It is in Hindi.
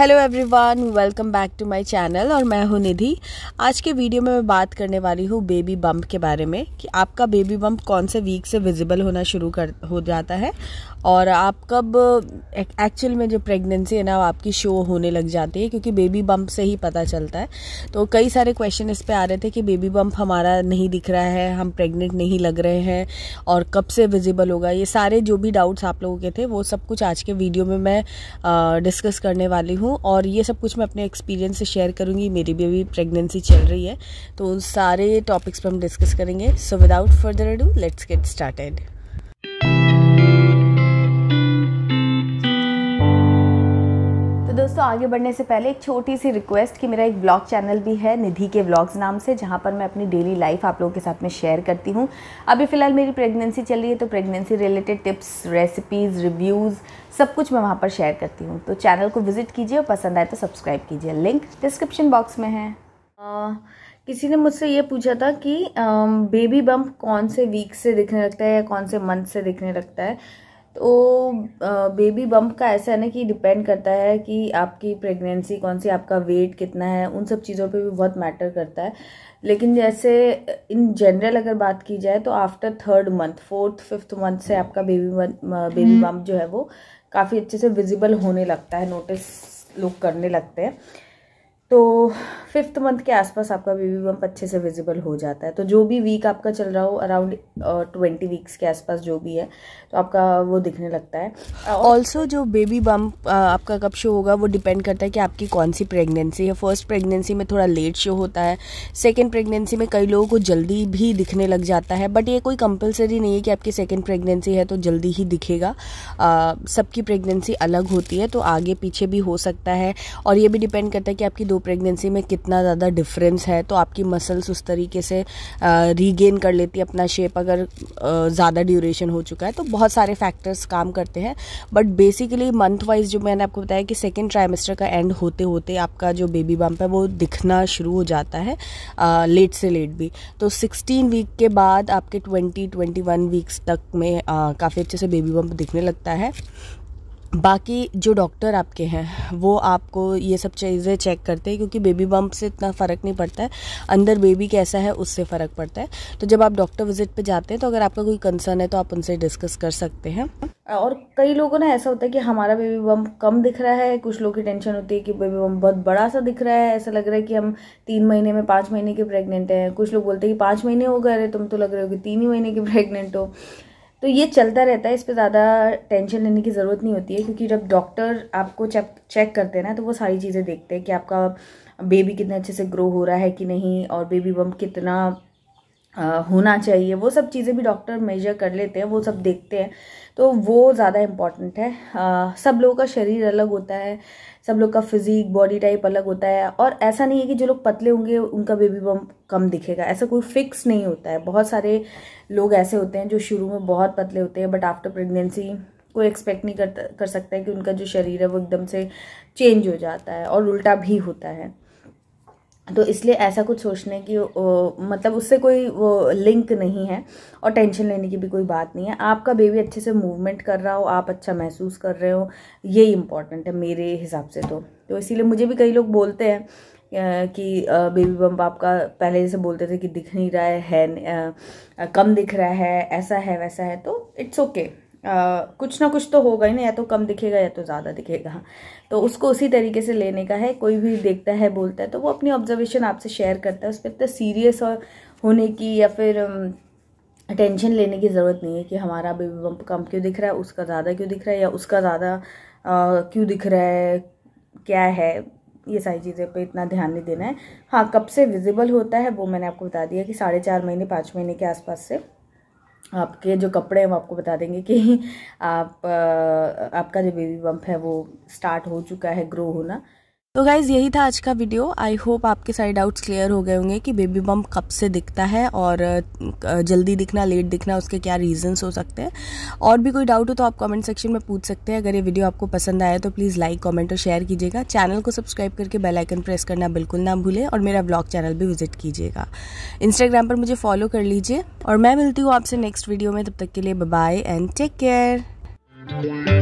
Hello everyone welcome back to my channel और मैं हूं निधि आज के वीडियो में मैं बात करने वाली हूं बेबी बम्प के बारे में कि आपका बेबी बम्प कौन से वीक से विजिबल होना शुरू कर हो जाता है और आप कब एक्चुअल में जो प्रेगनेंसी है ना आपकी शो होने लग जाती है क्योंकि बेबी बम्प से ही पता चलता है तो कई सारे क्वेश्चन इस पर आ रहे थे कि बेबी बम्प हमारा नहीं दिख रहा है हम प्रेगनेंट नहीं लग रहे हैं और कब से विजिबल होगा ये सारे जो भी डाउट्स आप लोगों के थे वो सब कुछ आज के वीडियो में मैं डिस्कस करने वाली हूँ हूँ और ये सब कुछ मैं अपने एक्सपीरियंस से शेयर करूँगी मेरी भी अभी प्रेगनेंसी चल रही है तो उन सारे टॉपिक्स पर हम डिस्कस करेंगे so without further ado let's get started तो दोस्तों आगे बढ़ने से पहले एक छोटी सी रिक्वेस्ट कि मेरा एक ब्लॉग चैनल भी है निधि के ब्लॉग्स नाम से जहाँ पर मैं अपनी डेली लाइफ आप लोगों के साथ में शेयर करती हूँ अभी फ़िलहाल मेरी प्रेगनेंसी चल रही है तो pregnancy related tips recipes reviews सब कुछ मैं वहाँ पर शेयर करती हूँ तो चैनल को विजिट कीजिए और पसंद आए तो सब्सक्राइब कीजिए लिंक डिस्क्रिप्शन बॉक्स में है आ, किसी ने मुझसे ये पूछा था कि आ, बेबी बम्प कौन से वीक से दिखने लगता है या कौन से मंथ से दिखने लगता है तो बेबी बम्प का ऐसा है ना कि डिपेंड करता है कि आपकी प्रेगनेंसी कौन सी आपका वेट कितना है उन सब चीज़ों पे भी बहुत मैटर करता है लेकिन जैसे इन जनरल अगर बात की जाए तो after third month fourth fifth month से आपका बेबी बेबी बम्प जो है वो काफ़ी अच्छे से विजिबल होने लगता है नोटिस लोग करने लगते हैं तो फिफ्थ मंथ के आसपास आपका बेबी बम्प अच्छे से विजिबल हो जाता है तो जो भी वीक आपका चल रहा हो अराउंड ट्वेंटी वीक्स के आसपास जो भी है तो आपका वो दिखने लगता है ऑल्सो जो बेबी बम्प आपका कब शो होगा वो डिपेंड करता है कि आपकी कौन सी प्रेगनेंसी है फर्स्ट प्रेगनेंसी में थोड़ा लेट शो होता है सेकेंड प्रेगनेंसी में कई लोगों को जल्दी भी दिखने लग जाता है बट ये कोई कंपल्सरी नहीं है कि आपकी सेकेंड प्रेगनेंसी है तो जल्दी ही दिखेगा सबकी प्रेगनेंसी अलग होती है तो आगे पीछे भी हो सकता है और ये भी डिपेंड करता है कि आपकी दो प्रेगनेंसी में कितना ज़्यादा डिफरेंस है तो आपकी मसल्स उस तरीके से रीगेन कर लेती है अपना शेप अगर ज़्यादा ड्यूरेशन हो चुका है तो बहुत सारे फैक्टर्स काम करते हैं बट बेसिकली मंथ वाइज जो मैंने आपको बताया कि सेकेंड ट्राइमेस्टर का एंड होते होते आपका जो बेबी बम्प है वो दिखना शुरू हो जाता है आ, लेट से लेट भी तो सिक्सटीन वीक के बाद आपके ट्वेंटी ट्वेंटी वन वीक्स तक में काफ़ी अच्छे से बेबी बम्प दिखने लगता है बाकी जो डॉक्टर आपके हैं वो आपको ये सब चीज़ें चेक करते हैं क्योंकि बेबी बम्प से इतना फ़र्क नहीं पड़ता है अंदर बेबी कैसा है उससे फ़र्क पड़ता है तो जब आप डॉक्टर विजिट पे जाते हैं तो अगर आपका कोई कंसर्न है तो आप उनसे डिस्कस कर सकते हैं और कई लोगों ने ऐसा होता है कि हमारा बेबी बम्प कम दिख रहा है कुछ लोग की टेंशन होती है कि बेबी बम्प बहुत बड़ा सा दिख रहा है ऐसा लग रहा है कि हम तीन महीने में पाँच महीने के प्रेगनेंट हैं कुछ लोग बोलते हैं कि पाँच महीने हो गए तुम तो लग रहे हो कि तीन ही महीने के प्रेगनेंट हो तो ये चलता रहता है इस पर ज़्यादा टेंशन लेने की ज़रूरत नहीं होती है क्योंकि जब डॉक्टर आपको चेक चेक करते हैं ना तो वो सारी चीज़ें देखते हैं कि आपका बेबी कितने अच्छे से ग्रो हो रहा है कि नहीं और बेबी बम कितना होना चाहिए वो सब चीज़ें भी डॉक्टर मेजर कर लेते हैं वो सब देखते हैं तो वो ज़्यादा इम्पॉर्टेंट है आ, सब लोगों का शरीर अलग होता है सब लोग का फिजिक बॉडी टाइप अलग होता है और ऐसा नहीं है कि जो लोग पतले होंगे उनका बेबी बम कम दिखेगा ऐसा कोई फिक्स नहीं होता है बहुत सारे लोग ऐसे होते हैं जो शुरू में बहुत पतले होते हैं बट आफ्टर प्रेगनेंसी कोई एक्सपेक्ट नहीं करता कर सकता है कि उनका जो शरीर है वो एकदम से चेंज हो जाता है और उल्टा भी होता है तो इसलिए ऐसा कुछ सोचने की ओ, मतलब उससे कोई वो लिंक नहीं है और टेंशन लेने की भी कोई बात नहीं है आपका बेबी अच्छे से मूवमेंट कर रहा हो आप अच्छा महसूस कर रहे हो ये इम्पॉर्टेंट है मेरे हिसाब से तो तो इसीलिए मुझे भी कई लोग बोलते हैं कि बेबी बम्प आपका पहले जैसे बोलते थे कि दिख नहीं रहा है, है कम दिख रहा है ऐसा है वैसा है तो इट्स ओके okay. आ, कुछ ना कुछ तो होगा ही ना या तो कम दिखेगा या तो ज़्यादा दिखेगा तो उसको उसी तरीके से लेने का है कोई भी देखता है बोलता है तो वो अपनी ऑब्जर्वेशन आपसे शेयर करता है उस पर इतना सीरियस और होने की या फिर टेंशन लेने की ज़रूरत नहीं है कि हमारा बेबी बम्प कम क्यों दिख रहा है उसका ज़्यादा क्यों दिख रहा है या उसका ज़्यादा क्यों दिख रहा है क्या है ये सारी चीज़ें पे इतना ध्यान नहीं देना है हाँ कब से विजिबल होता है वो मैंने आपको बता दिया कि साढ़े चार महीने पाँच महीने के आसपास से आपके जो कपड़े हैं वो आपको बता देंगे कि आप आपका जो बेबी बम्प है वो स्टार्ट हो चुका है ग्रो होना तो गाइज यही था आज का वीडियो आई होप आपके सारे डाउट्स क्लियर हो गए होंगे कि बेबी बम कब से दिखता है और जल्दी दिखना लेट दिखना उसके क्या रीजंस हो सकते हैं और भी कोई डाउट हो तो आप कमेंट सेक्शन में पूछ सकते हैं अगर ये वीडियो आपको पसंद आया तो प्लीज़ लाइक कमेंट और शेयर कीजिएगा चैनल को सब्सक्राइब करके बेलाइकन प्रेस करना बिल्कुल ना भूलें और मेरा ब्लॉग चैनल भी विजिट कीजिएगा इंस्टाग्राम पर मुझे फॉलो कर लीजिए और मैं मिलती हूँ आपसे नेक्स्ट वीडियो में तब तक के लिए बाय एंड टेक केयर